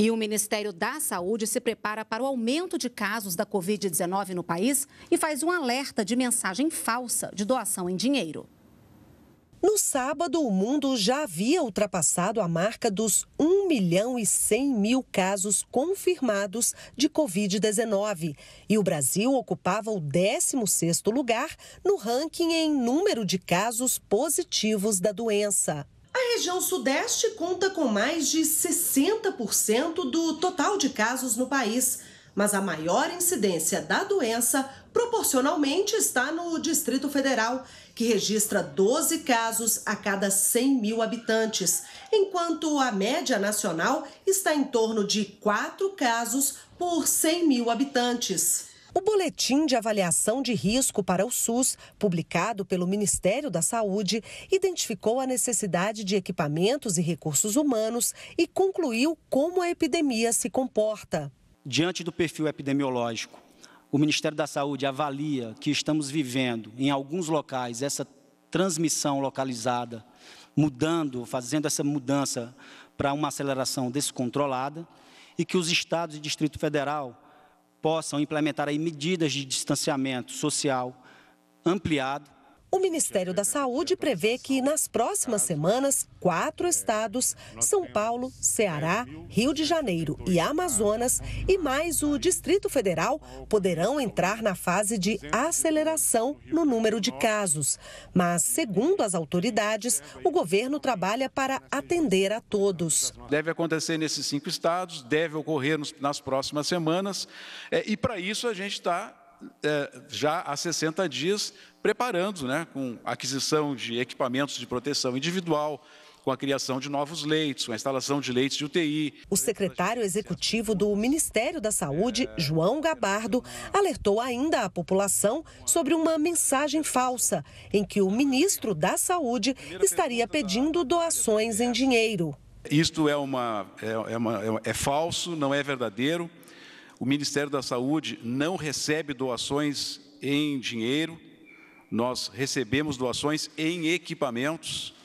E o Ministério da Saúde se prepara para o aumento de casos da Covid-19 no país e faz um alerta de mensagem falsa de doação em dinheiro. No sábado, o mundo já havia ultrapassado a marca dos 1 milhão e 100 mil casos confirmados de Covid-19. E o Brasil ocupava o 16º lugar no ranking em número de casos positivos da doença região Sudeste conta com mais de 60% do total de casos no país, mas a maior incidência da doença proporcionalmente está no Distrito Federal, que registra 12 casos a cada 100 mil habitantes, enquanto a média nacional está em torno de 4 casos por 100 mil habitantes. O Boletim de Avaliação de Risco para o SUS, publicado pelo Ministério da Saúde, identificou a necessidade de equipamentos e recursos humanos e concluiu como a epidemia se comporta. Diante do perfil epidemiológico, o Ministério da Saúde avalia que estamos vivendo, em alguns locais, essa transmissão localizada, mudando, fazendo essa mudança para uma aceleração descontrolada, e que os estados e Distrito Federal possam implementar aí medidas de distanciamento social ampliado, o Ministério da Saúde prevê que, nas próximas semanas, quatro estados São Paulo, Ceará, Rio de Janeiro e Amazonas e mais o Distrito Federal poderão entrar na fase de aceleração no número de casos. Mas, segundo as autoridades, o governo trabalha para atender a todos. Deve acontecer nesses cinco estados, deve ocorrer nas próximas semanas, é, e para isso a gente está é, já há 60 dias preparando, né, com aquisição de equipamentos de proteção individual, com a criação de novos leitos, com a instalação de leitos de UTI. O secretário executivo do Ministério da Saúde, João Gabardo, alertou ainda a população sobre uma mensagem falsa em que o ministro da Saúde estaria pedindo doações em dinheiro. Isto é, uma, é, é, uma, é, é falso, não é verdadeiro. O Ministério da Saúde não recebe doações em dinheiro, nós recebemos doações em equipamentos,